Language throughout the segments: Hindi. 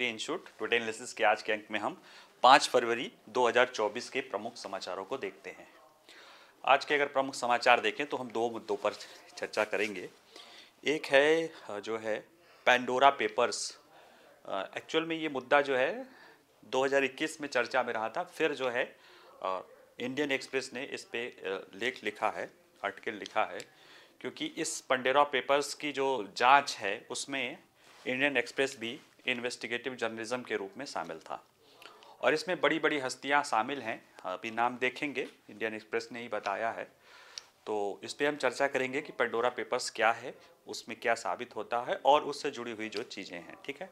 डे इंस्टीट्यूट टुडे एनालिसिस के आज के अंक में हम 5 फरवरी 2024 के प्रमुख समाचारों को देखते हैं आज के अगर प्रमुख समाचार देखें तो हम दो मुद्दों पर चर्चा करेंगे एक है जो है पेंडोरा पेपर्स एक्चुअल में ये मुद्दा जो है 2021 में चर्चा में रहा था फिर जो है इंडियन एक्सप्रेस ने इस पे लेख लिखा है आर्टिकल लिखा है क्योंकि इस पंडेरा पेपर्स की जो जांच है उसमें इंडियन एक्सप्रेस भी इन्वेस्टिगेटिव जर्नलिज्म के रूप में शामिल था और इसमें बड़ी बड़ी हस्तियां शामिल हैं अभी नाम देखेंगे इंडियन एक्सप्रेस ने ही बताया है तो इस पर हम चर्चा करेंगे कि पेंडोरा पेपर्स क्या है उसमें क्या साबित होता है और उससे जुड़ी हुई जो चीज़ें हैं ठीक है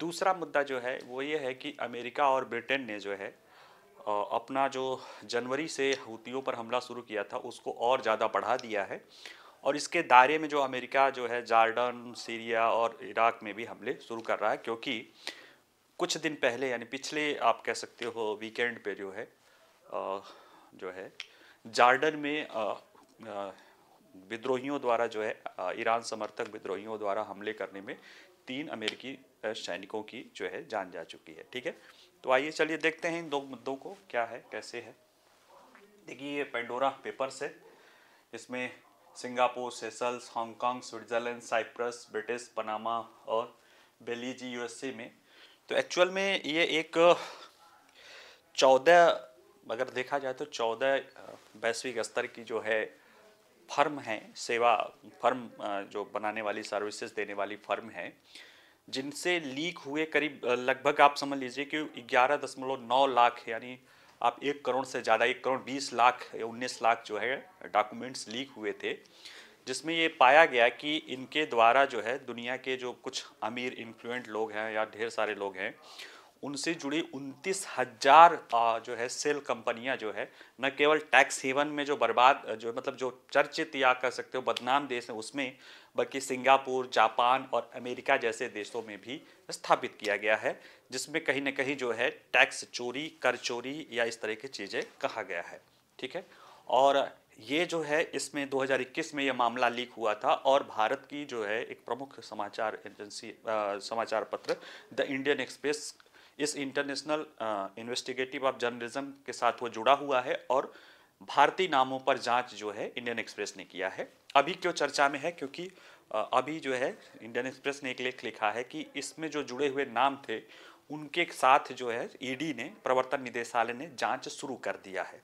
दूसरा मुद्दा जो है वो ये है कि अमेरिका और ब्रिटेन ने जो है अपना जो जनवरी से हूतियों पर हमला शुरू किया था उसको और ज़्यादा बढ़ा दिया है और इसके दायरे में जो अमेरिका जो है जार्डन सीरिया और इराक में भी हमले शुरू कर रहा है क्योंकि कुछ दिन पहले यानी पिछले आप कह सकते हो वीकेंड पे जो है आ, जो है जार्डन में विद्रोहियों द्वारा जो है ईरान समर्थक विद्रोहियों द्वारा हमले करने में तीन अमेरिकी सैनिकों की जो है जान जा चुकी है ठीक है तो आइए चलिए देखते हैं इन दो मुद्दों को क्या है कैसे है देखिए ये पेंडोरा पेपर्स है इसमें Singapore Seychelles Hong Kong Switzerland Cyprus British Panama और बेलीजी यूएसए में तो एक्चुअल में ये एक चौदह अगर देखा जाए तो चौदह वैश्विक स्तर की जो है फर्म है सेवा फर्म जो बनाने वाली सर्विसेज देने वाली फर्म है जिनसे लीक हुए करीब लगभग आप समझ लीजिए कि ग्यारह दशमलव नौ लाख यानी आप एक करोड़ से ज़्यादा एक करोड़ बीस लाख या उन्नीस लाख जो है डॉक्यूमेंट्स लीक हुए थे जिसमें ये पाया गया कि इनके द्वारा जो है दुनिया के जो कुछ अमीर इन्फ्लुएंट लोग हैं या ढेर सारे लोग हैं उनसे जुड़ी उनतीस हजार जो है सेल कंपनियां जो है न केवल टैक्स हेवन में जो बर्बाद जो मतलब जो चर्चित या कर सकते हो बदनाम देश है उसमें बल्कि सिंगापुर जापान और अमेरिका जैसे देशों में भी स्थापित किया गया है जिसमें कहीं ना कहीं जो है टैक्स चोरी कर चोरी या इस तरह की चीज़ें कहा गया है ठीक है और ये जो है इसमें 2021 में यह मामला लीक हुआ था और भारत की जो है एक प्रमुख समाचार एजेंसी समाचार पत्र द इंडियन एक्सप्रेस इस इंटरनेशनल इन्वेस्टिगेटिव ऑफ जर्नलिज्म के साथ वो जुड़ा हुआ है और भारतीय नामों पर जांच जो है इंडियन एक्सप्रेस ने किया है अभी क्यों चर्चा में है क्योंकि अभी जो है इंडियन एक्सप्रेस ने एक लेख लिखा है कि इसमें जो जुड़े हुए नाम थे उनके साथ जो है ईडी e ने प्रवर्तन निदेशालय ने जांच शुरू कर दिया है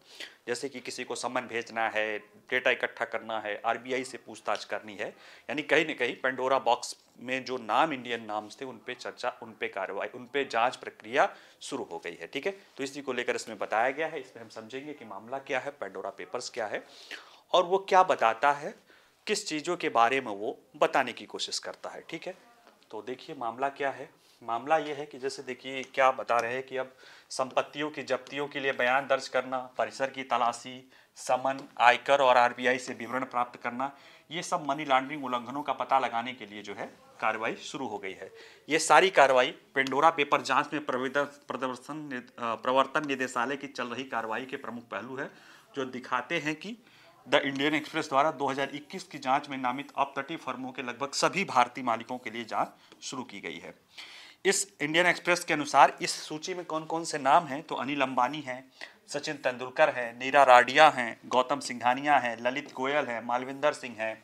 जैसे कि किसी को समन भेजना है डेटा इकट्ठा करना है आरबीआई से पूछताछ करनी है यानी कहीं ना कहीं पेंडोरा बॉक्स में जो नाम इंडियन नाम्स थे उन पे चर्चा उन पे कार्रवाई उन पे जांच प्रक्रिया शुरू हो गई है ठीक है तो इसी को लेकर इसमें बताया गया है इसमें हम समझेंगे कि मामला क्या है पेंडोरा पेपर्स क्या है और वो क्या बताता है किस चीज़ों के बारे में वो बताने की कोशिश करता है ठीक है तो देखिए मामला क्या है मामला ये है कि जैसे देखिए क्या बता रहे हैं कि अब संपत्तियों की जब्तियों के लिए बयान दर्ज करना परिसर की तलाशी समन आयकर और आरबीआई से विवरण प्राप्त करना ये सब मनी लॉन्ड्रिंग उल्लंघनों का पता लगाने के लिए जो है कार्रवाई शुरू हो गई है ये सारी कार्रवाई पेंडोरा पेपर जांच में प्रदर्शन प्रवर्तन निदेशालय की चल रही कार्रवाई के प्रमुख पहलू है जो दिखाते हैं कि द इंडियन एक्सप्रेस द्वारा 2021 की जांच में नामित अपतटीय फर्मों के लगभग सभी भारतीय मालिकों के लिए जांच शुरू की गई है इस इंडियन एक्सप्रेस के अनुसार इस सूची में कौन कौन से नाम हैं तो अनिल अंबानी हैं सचिन तेंदुलकर हैं नीरा राडिया हैं गौतम सिंघानिया हैं ललित गोयल हैं मालविंदर सिंह हैं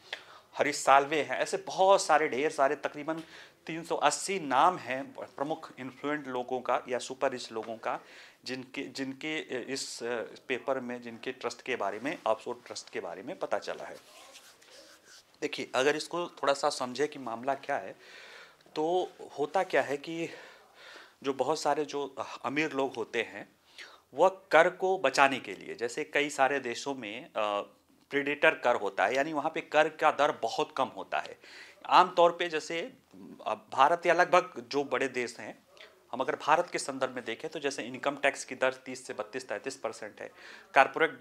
हरीश सालवे हैं ऐसे बहुत सारे ढेर सारे तकरीबन 380 नाम हैं प्रमुख इन्फ्लुएंट लोगों का या सुपर रिच लोगों का जिनके जिनके इस पेपर में जिनके ट्रस्ट के बारे में ऑफशोर ट्रस्ट के बारे में पता चला है देखिए अगर इसको थोड़ा सा समझे कि मामला क्या है तो होता क्या है कि जो बहुत सारे जो अमीर लोग होते हैं वह कर को बचाने के लिए जैसे कई सारे देशों में प्रिडेटर कर होता है यानी वहाँ पे कर का दर बहुत कम होता है आमतौर पे जैसे भारत या लगभग जो बड़े देश हैं हम अगर भारत के संदर्भ में देखें तो जैसे इनकम टैक्स की दर 30 से 32 तैंतीस परसेंट है कारपोरेट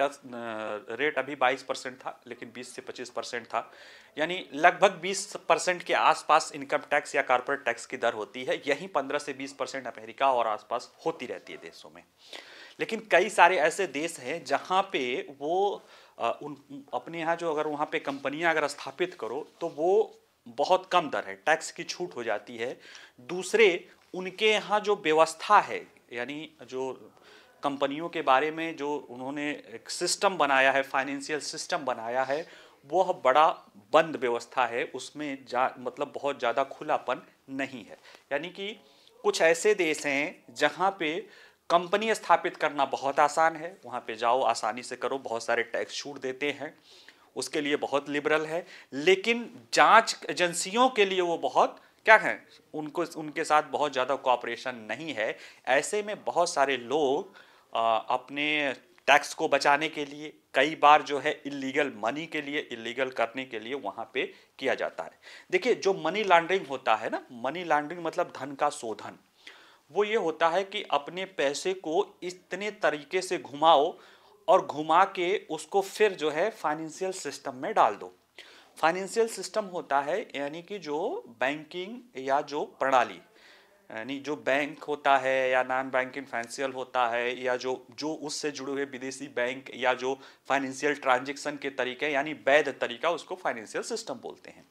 रेट अभी 22 परसेंट था लेकिन 20 से 25 परसेंट था यानी लगभग 20 परसेंट के आसपास इनकम टैक्स या कारपोरेट टैक्स की दर होती है यही 15 से 20 परसेंट अमेरिका और आसपास होती रहती है देशों में लेकिन कई सारे ऐसे देश हैं जहाँ पे वो आ, उन अपने यहाँ जो अगर वहाँ पे कंपनियाँ अगर स्थापित करो तो वो बहुत कम दर है टैक्स की छूट हो जाती है दूसरे उनके यहाँ जो व्यवस्था है यानी जो कंपनियों के बारे में जो उन्होंने एक सिस्टम बनाया है फाइनेंशियल सिस्टम बनाया है वह बड़ा बंद व्यवस्था है उसमें जा मतलब बहुत ज़्यादा खुलापन नहीं है यानी कि कुछ ऐसे देश हैं जहाँ पे कंपनी स्थापित करना बहुत आसान है वहाँ पे जाओ आसानी से करो बहुत सारे टैक्स छूट देते हैं उसके लिए बहुत लिबरल है लेकिन जांच एजेंसियों के लिए वो बहुत क्या है उनको उनके साथ बहुत ज़्यादा कॉपरेशन नहीं है ऐसे में बहुत सारे लोग आ, अपने टैक्स को बचाने के लिए कई बार जो है इलीगल मनी के लिए इलीगल करने के लिए वहाँ पे किया जाता है देखिए जो मनी लॉन्ड्रिंग होता है ना मनी लॉन्ड्रिंग मतलब धन का शोधन वो ये होता है कि अपने पैसे को इतने तरीके से घुमाओ और घुमा के उसको फिर जो है फाइनेंशियल सिस्टम में डाल दो फाइनेंशियल सिस्टम होता है यानी कि जो बैंकिंग या जो प्रणाली यानी जो बैंक होता है या नॉन बैंकिंग फाइनेंशियल होता है या जो जो उससे जुड़े हुए विदेशी बैंक या जो फाइनेंशियल ट्रांजेक्शन के तरीके यानी वैध तरीका उसको फाइनेंशियल सिस्टम बोलते हैं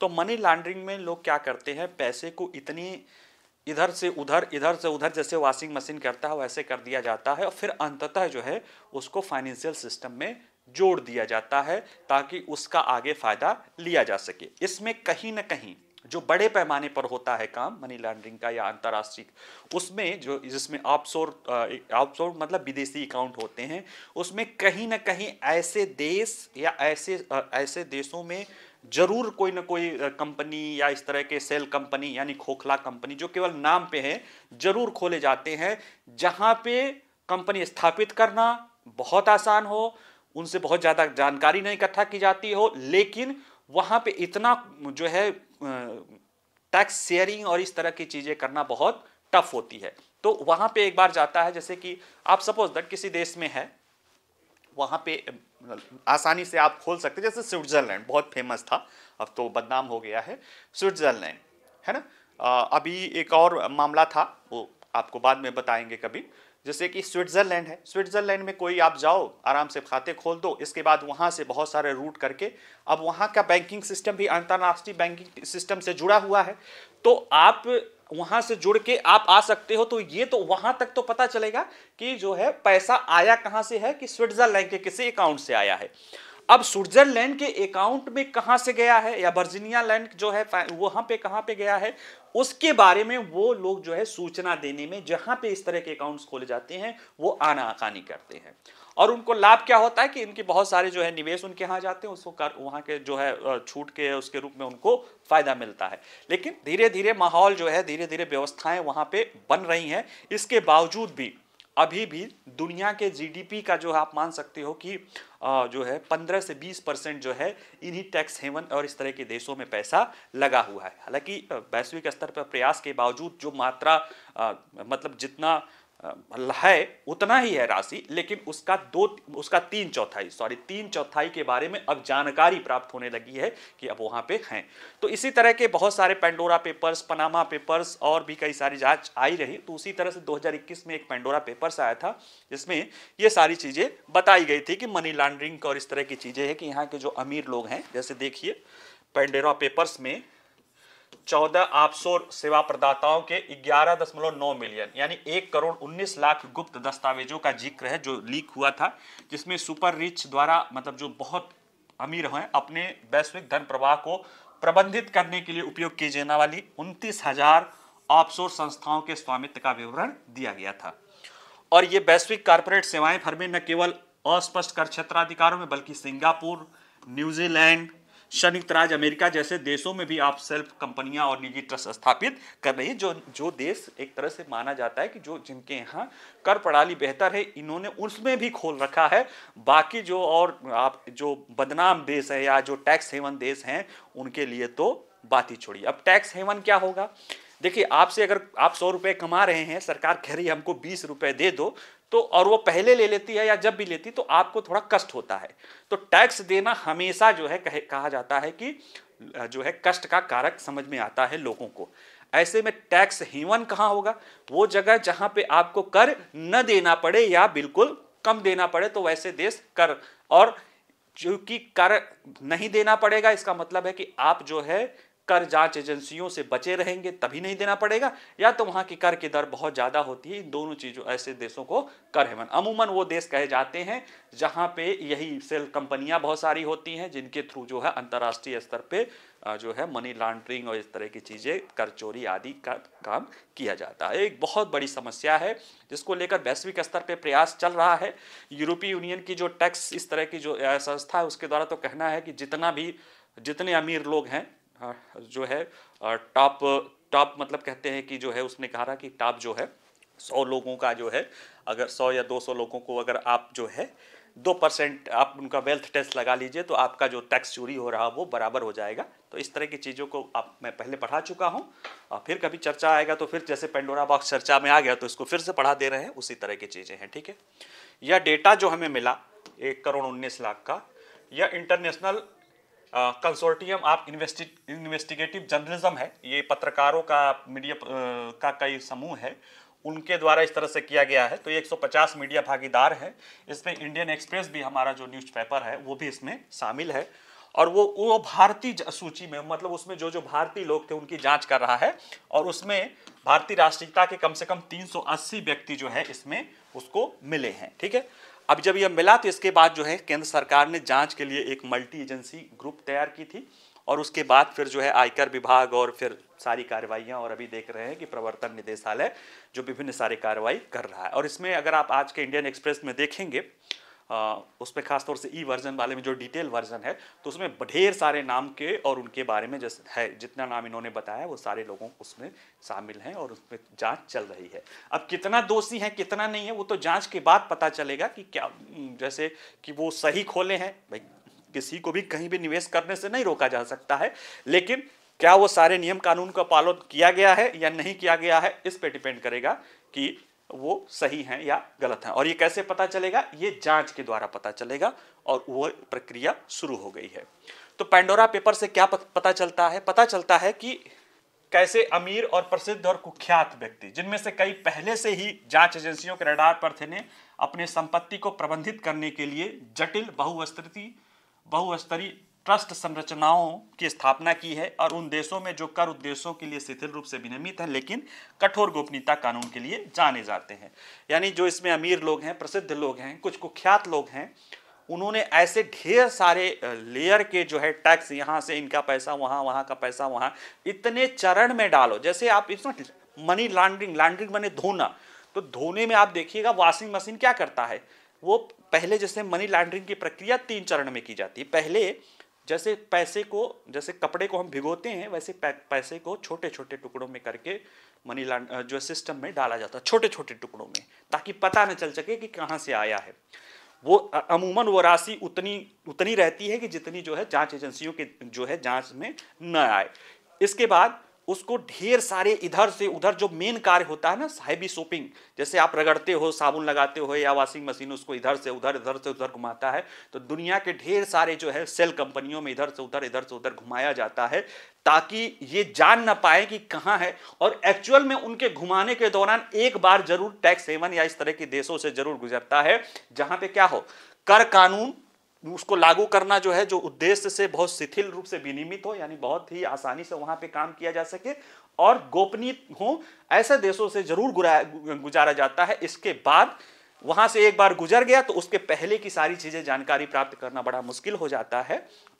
तो मनी लॉन्ड्रिंग में लोग क्या करते हैं पैसे को इतनी इधर से उधर इधर से उधर जैसे वॉशिंग मशीन करता है वैसे कर दिया जाता है और फिर अंततः जो है उसको फाइनेंशियल सिस्टम में जोड़ दिया जाता है ताकि उसका आगे फायदा लिया जा सके इसमें कहीं ना कहीं जो बड़े पैमाने पर होता है काम मनी लॉन्ड्रिंग का या अंतर्राष्ट्रीय उसमें जो जिसमें ऑफशोर ऑफशोर मतलब विदेशी अकाउंट होते हैं उसमें कहीं ना कहीं ऐसे देश या ऐसे ऐसे देशों में जरूर कोई ना कोई कंपनी या इस तरह के सेल कंपनी यानी खोखला कंपनी जो केवल नाम पे है जरूर खोले जाते हैं जहाँ पे कंपनी स्थापित करना बहुत आसान हो उनसे बहुत ज़्यादा जानकारी नहीं इकट्ठा की जाती हो लेकिन वहाँ पे इतना जो है टैक्स शेयरिंग और इस तरह की चीज़ें करना बहुत टफ होती है तो वहाँ पे एक बार जाता है जैसे कि आप सपोज दैट किसी देश में है वहाँ पे आसानी से आप खोल सकते जैसे स्विट्ज़रलैंड बहुत फेमस था अब तो बदनाम हो गया है स्विट्ज़रलैंड है ना अभी एक और मामला था वो आपको बाद में बताएंगे कभी जैसे कि स्विट्ज़रलैंड है स्विट्ज़रलैंड में कोई आप जाओ आराम से खाते खोल दो इसके बाद वहाँ से बहुत सारे रूट करके अब वहाँ का बैंकिंग सिस्टम भी अंतर्राष्ट्रीय बैंकिंग सिस्टम से जुड़ा हुआ है तो आप वहाँ से जुड़ के आप आ सकते हो तो ये तो वहाँ तक तो पता चलेगा कि जो है पैसा आया कहाँ से है कि स्विट्ज़रलैंड के किसी अकाउंट से आया है अब स्विट्जरलैंड के अकाउंट में कहाँ से गया है या वर्जीनिया लैंड जो है वहाँ पे कहाँ पे गया है उसके बारे में वो लोग जो है सूचना देने में जहाँ पे इस तरह के अकाउंट्स खोले जाते हैं वो आना आकानी करते हैं और उनको लाभ क्या होता है कि इनके बहुत सारे जो है निवेश उनके यहाँ जाते हैं उसको कर वहाँ के जो है छूट के उसके रूप में उनको फायदा मिलता है लेकिन धीरे धीरे माहौल जो है धीरे धीरे व्यवस्थाएं वहाँ पे बन रही हैं इसके बावजूद भी अभी भी दुनिया के जीडीपी का जो है आप मान सकते हो कि जो है 15 से 20 परसेंट जो है इन्हीं टैक्स हेवन और इस तरह के देशों में पैसा लगा हुआ है हालांकि वैश्विक स्तर पर प्रयास के बावजूद जो मात्रा मतलब जितना है उतना ही है राशि लेकिन उसका दो उसका तीन चौथाई सॉरी तीन चौथाई के बारे में अब जानकारी प्राप्त होने लगी है कि अब वहाँ पे हैं तो इसी तरह के बहुत सारे पेंडोरा पेपर्स पनामा पेपर्स और भी कई सारी जांच आई रही तो उसी तरह से 2021 में एक पेंडोरा पेपर्स आया था जिसमें ये सारी चीज़ें बताई गई थी कि मनी लॉन्ड्रिंग और इस तरह की चीज़ें हैं कि यहाँ के जो अमीर लोग हैं जैसे देखिए पेंडेरा पेपर्स में चौदह आपसोर सेवा प्रदाताओं के ग्यारह दशमलव नौ मिलियन यानी एक करोड़ उन्नीस लाख गुप्त दस्तावेजों का जिक्र है जो लीक हुआ था जिसमें सुपर रिच द्वारा मतलब जो बहुत अमीर हैं अपने वैश्विक धन प्रवाह को प्रबंधित करने के लिए उपयोग की जाने वाली उनतीस हजार ऑफशोर संस्थाओं के स्वामित्व का विवरण दिया गया था और ये वैश्विक कारपोरेट सेवाएं फर्में न केवल अस्पष्ट कर क्षेत्राधिकारों में बल्कि सिंगापुर न्यूजीलैंड संयुक्त राज्य अमेरिका जैसे देशों में भी आप सेल्फ कंपनियां और निजी ट्रस्ट स्थापित कर रही है जो जो देश एक तरह से माना जाता है कि जो जिनके यहाँ कर प्रणाली बेहतर है इन्होंने उसमें भी खोल रखा है बाकी जो और आप जो बदनाम देश है या जो टैक्स हेवन देश हैं उनके लिए तो बात ही छोड़िए अब टैक्स हेवन क्या होगा देखिए आपसे अगर आप सौ रुपये कमा रहे हैं सरकार कह रही है हमको बीस रुपये दे दो तो और वो पहले ले लेती है या जब भी लेती तो आपको थोड़ा कष्ट होता है तो टैक्स देना हमेशा जो है कह, कहा जाता है कि जो है कष्ट का कारक समझ में आता है लोगों को ऐसे में टैक्स हेवन कहाँ होगा वो जगह जहाँ पे आपको कर न देना पड़े या बिल्कुल कम देना पड़े तो वैसे देश कर और चूंकि कर नहीं देना पड़ेगा इसका मतलब है कि आप जो है कर जांच एजेंसियों से बचे रहेंगे तभी नहीं देना पड़ेगा या तो वहाँ की कर की दर बहुत ज़्यादा होती है इन दोनों चीज़ों ऐसे देशों को कर हेवन अमूमन वो देश कहे जाते हैं जहाँ पे यही सेल कंपनियाँ बहुत सारी होती हैं जिनके थ्रू जो है अंतर्राष्ट्रीय स्तर पे जो है मनी लॉन्ड्रिंग और इस तरह की चीज़ें कर चोरी आदि का काम किया जाता है एक बहुत बड़ी समस्या है जिसको लेकर वैश्विक स्तर पर प्रयास चल रहा है यूरोपीय यूनियन की जो टैक्स इस तरह की जो संस्था है उसके द्वारा तो कहना है कि जितना भी जितने अमीर लोग हैं हाँ, जो है टॉप टॉप मतलब कहते हैं कि जो है उसने कहा था कि टॉप जो है सौ लोगों का जो है अगर सौ या दो सौ लोगों को अगर आप जो है दो परसेंट आप उनका वेल्थ टैक्स लगा लीजिए तो आपका जो टैक्स चोरी हो रहा वो बराबर हो जाएगा तो इस तरह की चीज़ों को आप मैं पहले पढ़ा चुका हूँ और फिर कभी चर्चा आएगा तो फिर जैसे पेंडोरा बॉक्स चर्चा में आ गया तो इसको फिर से पढ़ा दे रहे हैं उसी तरह की चीज़ें हैं ठीक है यह डेटा जो हमें मिला एक करोड़ उन्नीस लाख का यह इंटरनेशनल कंसोर्टियम आप इन्वेस्टिगेटिव जर्नलिज्म है ये पत्रकारों का मीडिया का कई समूह है उनके द्वारा इस तरह से किया गया है तो ये 150 मीडिया भागीदार हैं इसमें इंडियन एक्सप्रेस भी हमारा जो न्यूज़पेपर है वो भी इसमें शामिल है और वो वो भारतीय सूची में मतलब उसमें जो जो भारतीय लोग थे उनकी जांच कर रहा है और उसमें भारतीय राष्ट्रीयता के कम से कम 380 व्यक्ति जो है इसमें उसको मिले हैं ठीक है अब जब यह मिला तो इसके बाद जो है केंद्र सरकार ने जांच के लिए एक मल्टी एजेंसी ग्रुप तैयार की थी और उसके बाद फिर जो है आयकर विभाग और फिर सारी कार्रवाइयाँ और अभी देख रहे हैं कि प्रवर्तन निदेशालय जो विभिन्न सारी कार्रवाई कर रहा है और इसमें अगर आप आज के इंडियन एक्सप्रेस में देखेंगे उस पर खासतौर से ई वर्जन वाले में जो डिटेल वर्जन है तो उसमें ढेर सारे नाम के और उनके बारे में जैसे है जितना नाम इन्होंने बताया वो सारे लोगों उसमें शामिल हैं और उसमें जांच चल रही है अब कितना दोषी है कितना नहीं है वो तो जांच के बाद पता चलेगा कि क्या जैसे कि वो सही खोले हैं भाई किसी को भी कहीं भी निवेश करने से नहीं रोका जा सकता है लेकिन क्या वो सारे नियम कानून का पालन किया गया है या नहीं किया गया है इस पर डिपेंड करेगा कि वो सही हैं या गलत हैं और ये कैसे पता चलेगा ये जांच के द्वारा पता चलेगा और वो प्रक्रिया शुरू हो गई है तो पेंडोरा पेपर से क्या पता चलता है पता चलता है कि कैसे अमीर और प्रसिद्ध और कुख्यात व्यक्ति जिनमें से कई पहले से ही जांच एजेंसियों के रडार पर थे ने अपने संपत्ति को प्रबंधित करने के लिए जटिल बहुस्तृति बहुस्तरीय ट्रस्ट संरचनाओं की स्थापना की है और उन देशों में जो कर उद्देश्यों के लिए शिथिल रूप से विनियमित है लेकिन कठोर गोपनीयता कानून के लिए जाने जाते हैं यानी जो इसमें अमीर लोग हैं प्रसिद्ध लोग हैं कुछ कुख्यात लोग हैं उन्होंने ऐसे ढेर सारे लेयर के जो है टैक्स यहाँ से इनका पैसा वहाँ वहाँ का पैसा वहाँ इतने चरण में डालो जैसे आप इसमें मनी लॉन्ड्रिंग लॉन्ड्रिंग मैंने धोना तो धोने में आप देखिएगा वॉशिंग मशीन क्या करता है वो पहले जैसे मनी लॉन्ड्रिंग की प्रक्रिया तीन चरण में की जाती है पहले जैसे पैसे को जैसे कपड़े को हम भिगोते हैं वैसे पैसे को छोटे छोटे टुकड़ों में करके मनी लॉन्ड जो सिस्टम में डाला जाता है छोटे छोटे टुकड़ों में ताकि पता न चल सके कि कहाँ से आया है वो अमूमन वो राशि उतनी उतनी रहती है कि जितनी जो है जांच एजेंसियों के जो है जांच में न आए इसके बाद उसको ढेर सारे इधर से उधर जो मेन कार्य होता है ना हैवी सोपिंग जैसे आप रगड़ते हो साबुन लगाते हो या वॉशिंग मशीन उसको इधर से उधर इधर से उधर घुमाता है तो दुनिया के ढेर सारे जो है सेल कंपनियों में इधर से उधर इधर से उधर घुमाया जाता है ताकि ये जान ना पाए कि कहाँ है और एक्चुअल में उनके घुमाने के दौरान एक बार जरूर टैक्स हेवन या इस तरह के देशों से जरूर गुजरता है जहां पे क्या हो कर कानून उसको लागू करना जो है जो उद्देश्य से बहुत शिथिल रूप से विनियमित हो यानी बहुत ही आसानी से वहां पे काम किया जा सके और गोपनीय हो ऐसे देशों से जरूर गुजारा जाता है इसके बाद वहां से एक बार गुजर गया तो उसके पहले की सारी चीजें जानकारी प्राप्त करना बड़ा मुश्किल हो जाता है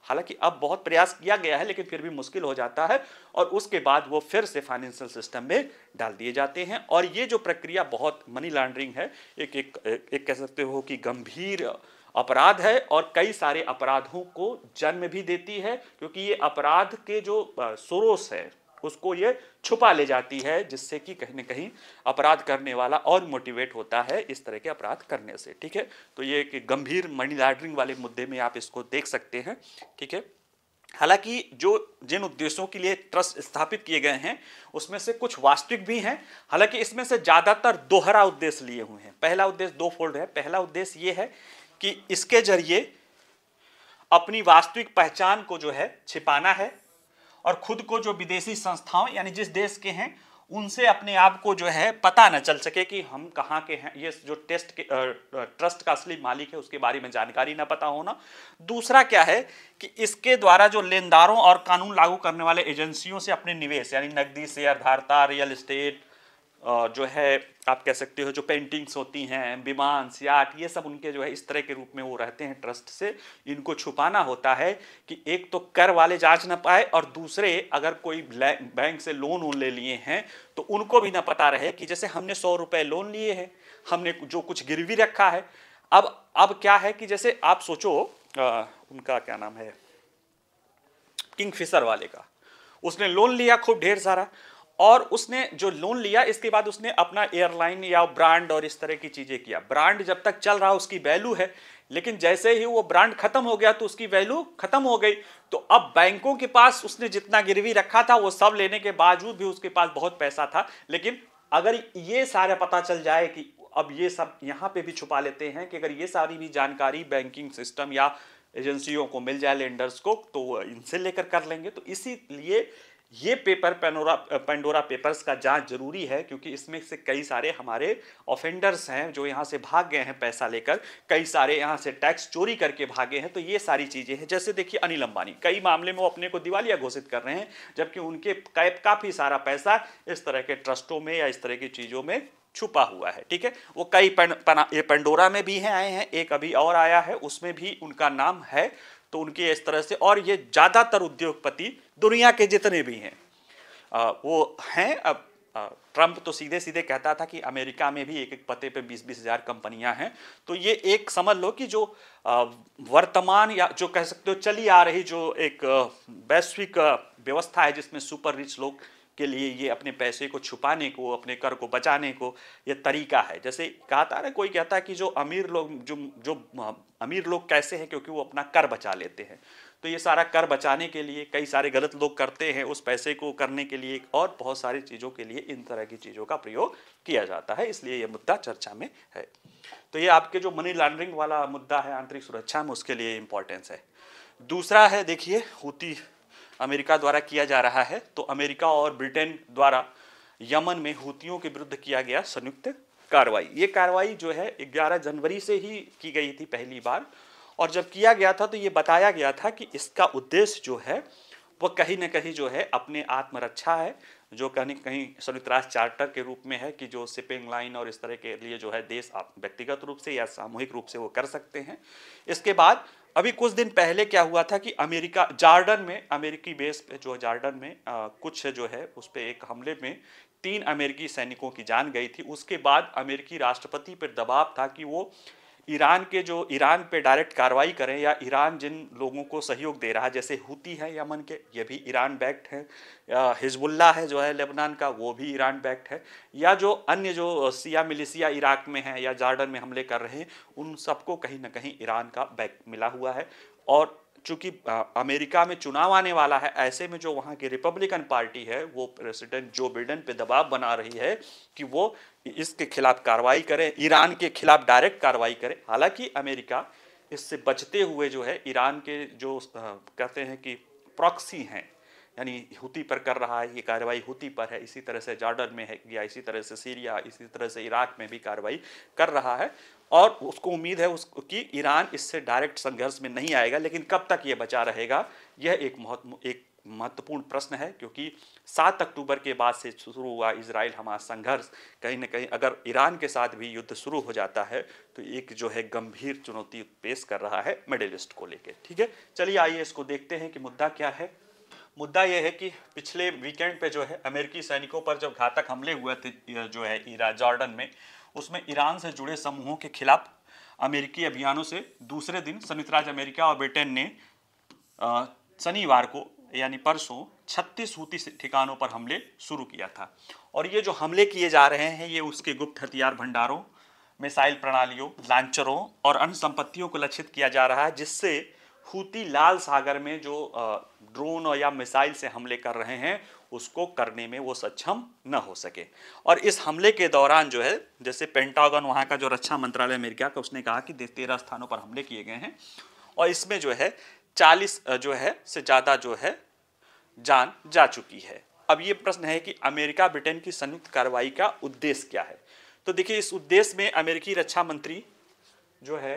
हालांकि अब बहुत प्रयास किया गया है लेकिन फिर भी मुश्किल हो जाता है और उसके बाद वो फिर से फाइनेंशियल सिस्टम में डाल दिए जाते हैं और ये जो प्रक्रिया बहुत मनी लॉन्ड्रिंग है एक एक, एक कह सकते हो कि गंभीर अपराध है और कई सारे अपराधों को जन्म भी देती है क्योंकि ये अपराध के जो सोरोस है उसको ये छुपा ले जाती है जिससे कि कहीं ना कहीं अपराध करने वाला और मोटिवेट होता है इस तरह के अपराध करने से ठीक है तो ये एक गंभीर मनी लॉन्ड्रिंग वाले मुद्दे में आप इसको देख सकते हैं ठीक है हालांकि जो जिन उद्देश्यों के लिए ट्रस्ट स्थापित किए गए हैं उसमें से कुछ वास्तविक भी हैं हालांकि इसमें से ज़्यादातर दोहरा उद्देश्य लिए हुए हैं पहला उद्देश्य दो फोल्ड है पहला उद्देश्य ये है कि इसके जरिए अपनी वास्तविक पहचान को जो है छिपाना है और खुद को जो विदेशी संस्थाओं यानी जिस देश के हैं उनसे अपने आप को जो है पता न चल सके कि हम कहाँ के हैं ये जो टेस्ट के ट्रस्ट का असली मालिक है उसके बारे में जानकारी ना पता होना दूसरा क्या है कि इसके द्वारा जो लेनदारों और कानून लागू करने वाले एजेंसियों से अपने निवेश यानी नकदी शेयरधारता रियल इस्टेट जो है आप कह सकते हो जो पेंटिंग्स होती हैं विमान सियाट ये सब उनके जो है इस तरह के रूप में वो रहते हैं ट्रस्ट से इनको छुपाना होता है कि एक तो कर वाले जांच ना पाए और दूसरे अगर कोई बैंक से लोन उन ले लिए हैं तो उनको भी ना पता रहे कि जैसे हमने सौ रुपये लोन लिए हैं हमने जो कुछ गिरवी रखा है अब अब क्या है कि जैसे आप सोचो आ, उनका क्या नाम है फिशर वाले का उसने लोन लिया खूब ढेर सारा और उसने जो लोन लिया इसके बाद उसने अपना एयरलाइन या ब्रांड और इस तरह की चीज़ें किया ब्रांड जब तक चल रहा उसकी वैल्यू है लेकिन जैसे ही वो ब्रांड खत्म हो गया तो उसकी वैल्यू खत्म हो गई तो अब बैंकों के पास उसने जितना गिरवी रखा था वो सब लेने के बावजूद भी उसके पास बहुत पैसा था लेकिन अगर ये सारा पता चल जाए कि अब ये सब यहाँ पे भी छुपा लेते हैं कि अगर ये सारी भी जानकारी बैंकिंग सिस्टम या एजेंसियों को मिल जाए लेंडर्स को तो इनसे लेकर कर लेंगे तो इसीलिए ये पेपर पेनोरा पेंडोरा पेपर्स का जांच जरूरी है क्योंकि इसमें से कई सारे हमारे ऑफेंडर्स हैं जो यहाँ से भाग गए हैं पैसा लेकर कई सारे यहाँ से टैक्स चोरी करके भागे हैं तो ये सारी चीज़ें हैं जैसे देखिए अनिल अंबानी कई मामले में वो अपने को दिवालिया घोषित कर रहे हैं जबकि उनके कैप काफ़ी सारा पैसा इस तरह के ट्रस्टों में या इस तरह की चीज़ों में छुपा हुआ है ठीक है वो कई पेंडोरा में भी हैं आए हैं एक अभी और आया है उसमें भी उनका नाम है तो उनकी इस तरह से और ये ज़्यादातर उद्योगपति दुनिया के जितने भी हैं आ, वो हैं अब ट्रंप तो सीधे सीधे कहता था कि अमेरिका में भी एक एक पते पे बीस बीस हज़ार कंपनियां हैं तो ये एक समझ लो कि जो वर्तमान या जो कह सकते हो चली आ रही जो एक वैश्विक व्यवस्था है जिसमें सुपर रिच लोग के लिए ये अपने पैसे को छुपाने को अपने कर को बचाने को ये तरीका है जैसे कहता ना कोई कहता है कि जो अमीर लोग जो जो हाँ, अमीर लोग कैसे हैं क्योंकि वो अपना कर बचा लेते हैं तो ये सारा कर बचाने के लिए कई सारे गलत लोग करते हैं उस पैसे को करने के लिए और बहुत सारी चीज़ों के लिए इन तरह की चीज़ों का प्रयोग किया जाता है इसलिए ये मुद्दा चर्चा में है तो ये आपके जो मनी लॉन्ड्रिंग वाला मुद्दा है आंतरिक सुरक्षा में उसके लिए इम्पोर्टेंस है दूसरा है देखिए हूती अमेरिका द्वारा किया जा रहा है तो अमेरिका और ब्रिटेन द्वारा यमन में हूतियों के विरुद्ध किया गया संयुक्त कार्रवाई ये कार्रवाई जो है 11 जनवरी से ही की गई थी पहली बार और जब किया गया था तो ये बताया गया था कि इसका उद्देश्य जो है वह कहीं ना कहीं जो है अपने आत्मरक्षा है जो कहीं कहीं संयुक्त राष्ट्र चार्टर के रूप में है कि जो शिपिंग लाइन और इस तरह के लिए जो है देश आप व्यक्तिगत रूप से या सामूहिक रूप से वो कर सकते हैं इसके बाद अभी कुछ दिन पहले क्या हुआ था कि अमेरिका जार्डन में अमेरिकी बेस पे जो जार्डन में आ, कुछ है जो है उस पर एक हमले में तीन अमेरिकी सैनिकों की जान गई थी उसके बाद अमेरिकी राष्ट्रपति पर दबाव था कि वो ईरान के जो ईरान पे डायरेक्ट कार्रवाई करें या ईरान जिन लोगों को सहयोग दे रहा है जैसे हूती है यमन के ये भी ईरान बैक्ट है या हिजबुल्ला है जो है लेबनान का वो भी ईरान बैक्ट है या जो अन्य जो सिया मिलिसिया इराक में है या जार्डन में हमले कर रहे हैं उन सबको कहीं ना कहीं ईरान का बैक मिला हुआ है और चूंकि अमेरिका में चुनाव आने वाला है ऐसे में जो वहाँ की रिपब्लिकन पार्टी है वो प्रेसिडेंट जो बिडेन पे दबाव बना रही है कि वो इसके खिलाफ कार्रवाई करें ईरान के खिलाफ डायरेक्ट कार्रवाई करें हालांकि अमेरिका इससे बचते हुए जो है ईरान के जो कहते हैं कि प्रॉक्सी हैं यानी हुती पर कर रहा है ये कार्रवाई हुती पर है इसी तरह से जॉर्डन में है या इसी तरह से सीरिया इसी तरह से इराक में भी कार्रवाई कर रहा है और उसको उम्मीद है उस कि ईरान इससे डायरेक्ट संघर्ष में नहीं आएगा लेकिन कब तक ये बचा रहेगा यह एक महत्व एक महत्वपूर्ण प्रश्न है क्योंकि सात अक्टूबर के बाद से शुरू हुआ इसराइल हमास संघर्ष कहीं ना कहीं अगर ईरान के साथ भी युद्ध शुरू हो जाता है तो एक जो है गंभीर चुनौती पेश कर रहा है मिडिल ईस्ट को लेकर ठीक है चलिए आइए इसको देखते हैं कि मुद्दा क्या है मुद्दा यह है कि पिछले वीकेंड पे जो है अमेरिकी सैनिकों पर जब घातक हमले हुए थे जो है ईरा जॉर्डन में उसमें ईरान से जुड़े समूहों के खिलाफ अमेरिकी अभियानों से दूसरे दिन संयुक्त राज्य अमेरिका और ब्रिटेन ने शनिवार को यानी परसों छत्तीस हूती ठिकानों पर हमले शुरू किया था और ये जो हमले किए जा रहे हैं ये उसके गुप्त हथियार भंडारों मिसाइल प्रणालियों लांचरों और अन्य संपत्तियों को लक्षित किया जा रहा है जिससे हूती लाल सागर में जो ड्रोन या मिसाइल से हमले कर रहे हैं उसको करने में वो सक्षम न हो सके और इस हमले के दौरान जो है जैसे पेंटागन वहाँ का जो रक्षा मंत्रालय अमेरिका का उसने कहा कि तेरह स्थानों पर हमले किए गए हैं और इसमें जो है चालीस जो है से ज़्यादा जो है जान जा चुकी है अब ये प्रश्न है कि अमेरिका ब्रिटेन की संयुक्त कार्रवाई का उद्देश्य क्या है तो देखिए इस उद्देश्य में अमेरिकी रक्षा मंत्री जो है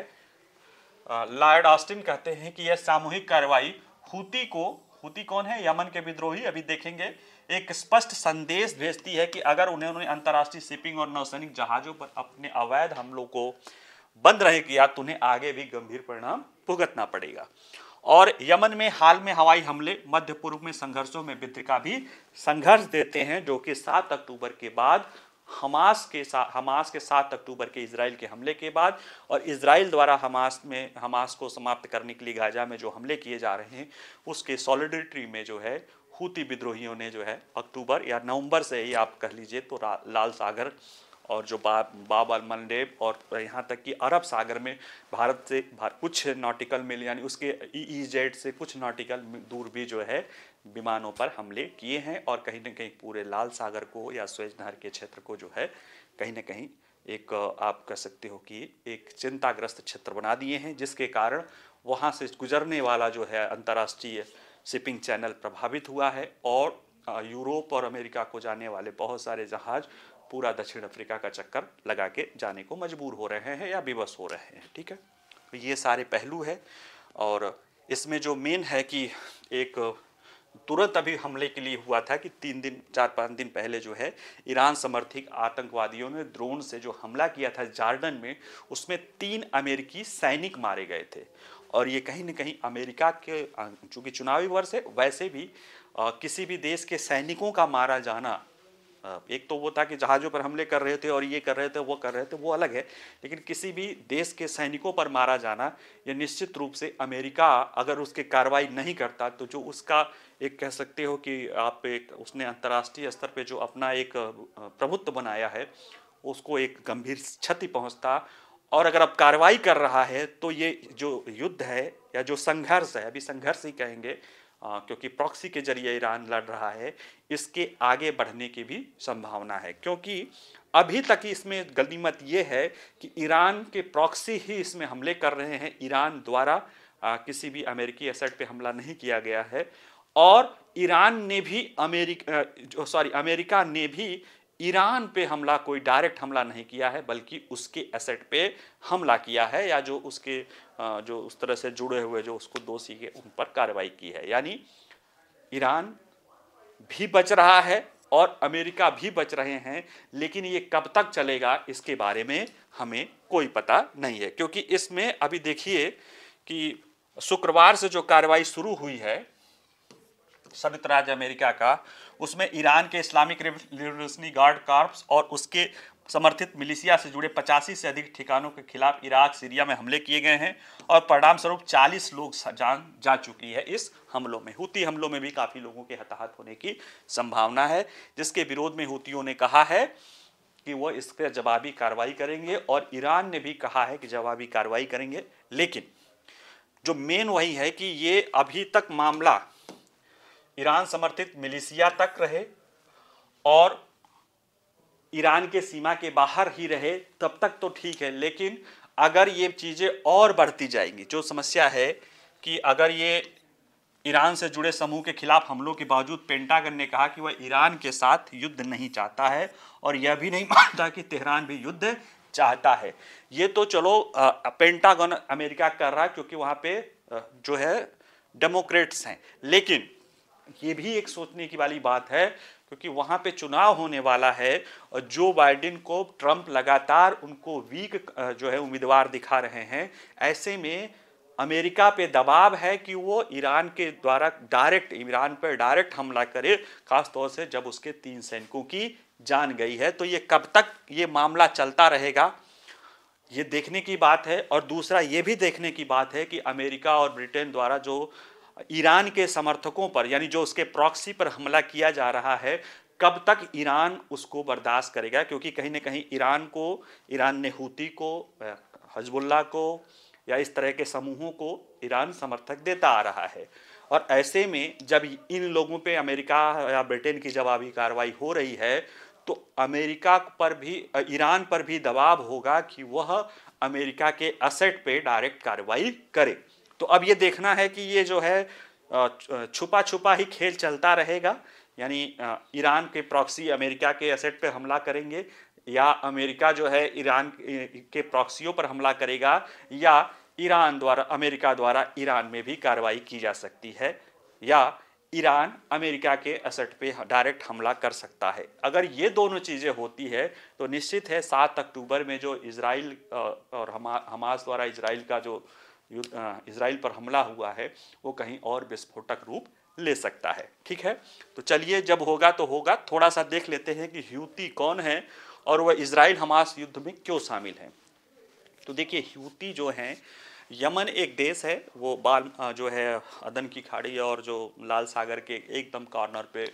लॉर्ड ऑस्टिन कहते हैं कि यह सामूहिक कार्रवाई हुती को हुती कौन है यमन के विद्रोही अभी देखेंगे एक स्पष्ट संदेश भेजती है कि अगर उन्हें उन्होंने अंतर्राष्ट्रीय शिपिंग और नौसैनिक जहाजों पर अपने अवैध हमलों को बंद रहे किया तो उन्हें आगे भी गंभीर परिणाम भुगतना पड़ेगा और यमन में हाल में हवाई हमले मध्य पूर्व में संघर्षों में वृद्धि का भी संघर्ष देते हैं जो कि सात अक्टूबर के बाद हमास के साथ हमास के सात अक्टूबर के इसराइल के हमले के बाद और इसराइल द्वारा हमास में हमास को समाप्त करने के लिए गाजा में जो हमले किए जा रहे हैं उसके सॉलिडिटी में जो है हूती विद्रोहियों ने जो है अक्टूबर या नवंबर से ही आप कह लीजिए तो लाल सागर और जो बाब बाब अलमनडेब और यहाँ तक कि अरब सागर में भारत से भार, कुछ नॉटिकल मिल यानी उसके ई ई जेड से कुछ नॉटिकल दूर भी जो है विमानों पर हमले किए हैं और कहीं ना कहीं पूरे लाल सागर को या स्वेज नहर के क्षेत्र को जो है कहीं ना कहीं एक आप कह सकते हो कि एक चिंताग्रस्त क्षेत्र बना दिए हैं जिसके कारण वहाँ से गुजरने वाला जो है अंतर्राष्ट्रीय शिपिंग चैनल प्रभावित हुआ है और यूरोप और अमेरिका को जाने वाले बहुत सारे जहाज़ पूरा दक्षिण अफ्रीका का चक्कर लगा के जाने को मजबूर हो रहे हैं या विवश हो रहे हैं ठीक है तो ये सारे पहलू है और इसमें जो मेन है कि एक तुरंत अभी हमले के लिए हुआ था कि तीन दिन चार पाँच दिन पहले जो है ईरान समर्थित आतंकवादियों ने ड्रोन से जो हमला किया था जार्डन में उसमें तीन अमेरिकी सैनिक मारे गए थे और ये कहीं ना कहीं अमेरिका के चूँकि चुनावी वर्ष है वैसे भी किसी भी देश के सैनिकों का मारा जाना एक तो वो था कि जहाज़ों पर हमले कर रहे थे और ये कर रहे थे वो कर रहे थे वो अलग है लेकिन किसी भी देश के सैनिकों पर मारा जाना ये निश्चित रूप से अमेरिका अगर उसके कार्रवाई नहीं करता तो जो उसका एक कह सकते हो कि आप एक उसने अंतर्राष्ट्रीय स्तर पे जो अपना एक प्रभुत्व बनाया है उसको एक गंभीर क्षति पहुँचता और अगर अब कार्रवाई कर रहा है तो ये जो युद्ध है या जो संघर्ष है अभी संघर्ष ही कहेंगे क्योंकि प्रॉक्सी के जरिए ईरान लड़ रहा है इसके आगे बढ़ने की भी संभावना है क्योंकि अभी तक इसमें गनीमत ये है कि ईरान के प्रॉक्सी ही इसमें हमले कर रहे हैं ईरान द्वारा किसी भी अमेरिकी एसेट पे हमला नहीं किया गया है और ईरान ने भी अमेरिका सॉरी अमेरिका ने भी ईरान पे हमला कोई डायरेक्ट हमला नहीं किया है बल्कि उसके एसेट पे हमला किया है या जो उसके जो उस तरह से जुड़े हुए जो उसको दोषी के उन पर कार्रवाई की है यानी ईरान भी बच रहा है और अमेरिका भी बच रहे हैं लेकिन ये कब तक चलेगा इसके बारे में हमें कोई पता नहीं है क्योंकि इसमें अभी देखिए कि शुक्रवार से जो कार्रवाई शुरू हुई है संयुक्त राज्य अमेरिका का उसमें ईरान के इस्लामिक रेवोल्यूशनरी गार्ड कार्प्स और उसके समर्थित मिलिशिया से जुड़े पचासी से अधिक ठिकानों के खिलाफ इराक सीरिया में हमले किए गए हैं और परिणाम स्वरूप 40 लोग जान जा चुकी है इस हमलों में हूती हमलों में भी काफ़ी लोगों के हताहत होने की संभावना है जिसके विरोध में हूतियों ने कहा है कि वो इस पर जवाबी कार्रवाई करेंगे और ईरान ने भी कहा है कि जवाबी कार्रवाई करेंगे लेकिन जो मेन वही है कि ये अभी तक मामला ईरान समर्थित मिलिशिया तक रहे और ईरान के सीमा के बाहर ही रहे तब तक तो ठीक है लेकिन अगर ये चीज़ें और बढ़ती जाएंगी जो समस्या है कि अगर ये ईरान से जुड़े समूह के खिलाफ हमलों के बावजूद पेंटागन ने कहा कि वह ईरान के साथ युद्ध नहीं चाहता है और यह भी नहीं मानता कि तेहरान भी युद्ध चाहता है ये तो चलो पेंटागन अमेरिका कर रहा है क्योंकि वहाँ पे जो है डेमोक्रेट्स हैं लेकिन ये भी एक सोचने की वाली बात है क्योंकि वहाँ पे चुनाव होने वाला है और जो बाइडेन को ट्रंप लगातार उनको वीक जो है उम्मीदवार दिखा रहे हैं ऐसे में अमेरिका पे दबाव है कि वो ईरान के द्वारा डायरेक्ट ईरान पर डायरेक्ट हमला करे खासतौर से जब उसके तीन सैनिकों की जान गई है तो ये कब तक ये मामला चलता रहेगा ये देखने की बात है और दूसरा ये भी देखने की बात है कि अमेरिका और ब्रिटेन द्वारा जो ईरान के समर्थकों पर यानी जो उसके प्रॉक्सी पर हमला किया जा रहा है कब तक ईरान उसको बर्दाश्त करेगा क्योंकि कहीं ना कहीं ईरान को ईरान ने हूती को हजबुल्ला को या इस तरह के समूहों को ईरान समर्थक देता आ रहा है और ऐसे में जब इन लोगों पे अमेरिका या ब्रिटेन की जवाबी कार्रवाई हो रही है तो अमेरिका पर भी ईरान पर भी दबाव होगा कि वह अमेरिका के असेट पे डायरेक्ट कार्रवाई करे तो अब ये देखना है कि ये जो है छुपा छुपा ही खेल चलता रहेगा यानी ईरान के प्रॉक्सी अमेरिका के एसेट पे हमला करेंगे या अमेरिका जो है ईरान के प्रॉक्सियों पर हमला करेगा या ईरान द्वारा अमेरिका द्वारा ईरान में भी कार्रवाई की जा सकती है या ईरान अमेरिका के असट पे डायरेक्ट हमला कर सकता है अगर ये दोनों चीज़ें होती है तो निश्चित है सात अक्टूबर में जो इसराइल और हमा हमास द्वारा इसराइल का जो इसराइल पर हमला हुआ है वो कहीं और विस्फोटक रूप ले सकता है ठीक है तो चलिए जब होगा तो होगा थोड़ा सा देख लेते हैं कि ह्यूती कौन है और वह इसराइल हमास युद्ध में क्यों शामिल हैं तो देखिए ह्यूती जो हैं यमन एक देश है वो बाल जो है अदन की खाड़ी और जो लाल सागर के एकदम कॉर्नर पे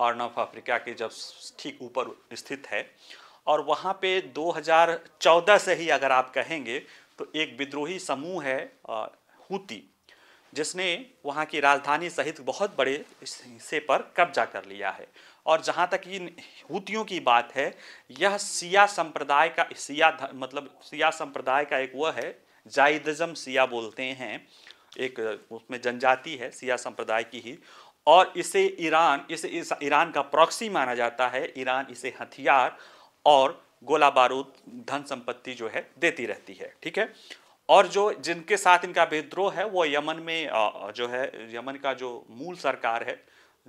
हॉर्न ऑफ अफ्रीका के जब ठीक ऊपर स्थित है और वहाँ पे 2014 से ही अगर आप कहेंगे तो एक विद्रोही समूह है हूती जिसने वहाँ की राजधानी सहित बहुत बड़े हिस्से पर कब्जा कर लिया है और जहाँ तक इन हुतियों की बात है यह सिया संप्रदाय का सिया मतलब सिया संप्रदाय का एक वह है जाइदजम सिया बोलते हैं एक उसमें जनजाति है सिया संप्रदाय की ही और इसे ईरान इसे इस ईरान का प्रॉक्सी माना जाता है ईरान इसे हथियार और गोला बारूद धन संपत्ति जो है देती रहती है ठीक है और जो जिनके साथ इनका विद्रोह है वो यमन में जो है यमन का जो मूल सरकार है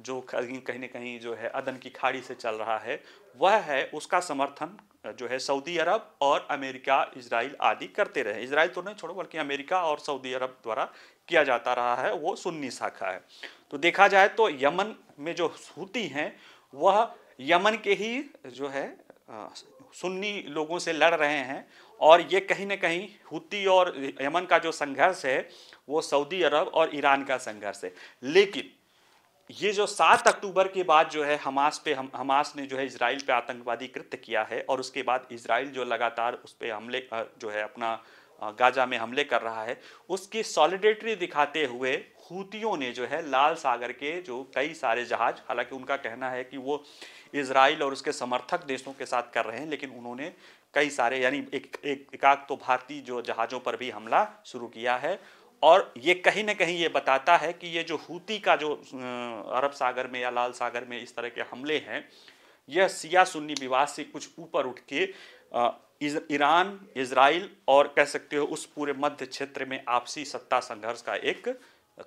जो कहीं कहीं ना कहीं जो है अदन की खाड़ी से चल रहा है वह है उसका समर्थन जो है सऊदी अरब और अमेरिका इसराइल आदि करते रहे इसराइल तो नहीं छोड़ो बल्कि अमेरिका और सऊदी अरब द्वारा किया जाता रहा है वो सुन्नी शाखा है तो देखा जाए तो यमन में जो सूती हैं वह यमन के ही जो है सुन्नी लोगों से लड़ रहे हैं और ये कहीं ना कहीं हुती और यमन का जो संघर्ष है वो सऊदी अरब और ईरान का संघर्ष है लेकिन ये जो सात अक्टूबर के बाद जो है हमास पे हम हमास ने जो है इसराइल पे आतंकवादी कृत्य किया है और उसके बाद इसराइल जो लगातार उस पर हमले जो है अपना गाजा में हमले कर रहा है उसकी सॉलिडेटरी दिखाते हुए हुतियों ने जो है लाल सागर के जो कई सारे जहाज हालांकि उनका कहना है कि वो इसराइल और उसके समर्थक देशों के साथ कर रहे हैं लेकिन उन्होंने कई सारे यानी एक एक एकाक तो भारतीय जो जहाज़ों पर भी हमला शुरू किया है और ये कहीं ना कहीं ये बताता है कि ये जो हूती का जो अरब सागर में या लाल सागर में इस तरह के हमले हैं यह सिया सुन्नी विवाद से कुछ ऊपर उठ के इज, ईरान इसराइल और कह सकते हो उस पूरे मध्य क्षेत्र में आपसी सत्ता संघर्ष का एक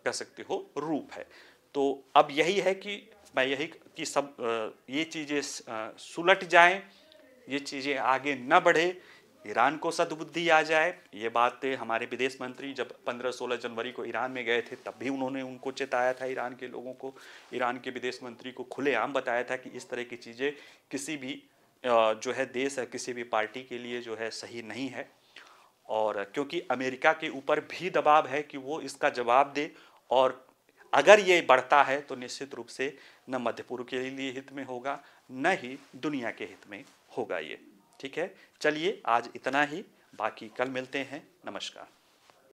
कह सकते हो रूप है तो अब यही है कि मैं यही कि सब ये चीज़ें सुलट जाएं ये चीज़ें आगे न बढ़े ईरान को सद्बुद्धि आ जाए ये बात हमारे विदेश मंत्री जब 15-16 जनवरी को ईरान में गए थे तब भी उन्होंने उनको चेताया था ईरान के लोगों को ईरान के विदेश मंत्री को खुलेआम बताया था कि इस तरह की चीज़ें किसी भी जो है देश है किसी भी पार्टी के लिए जो है सही नहीं है और क्योंकि अमेरिका के ऊपर भी दबाव है कि वो इसका जवाब दे और अगर ये बढ़ता है तो निश्चित रूप से न मध्य पूर्व के लिए हित में होगा न ही दुनिया के हित में होगा ये ठीक है चलिए आज इतना ही बाकी कल मिलते हैं नमस्कार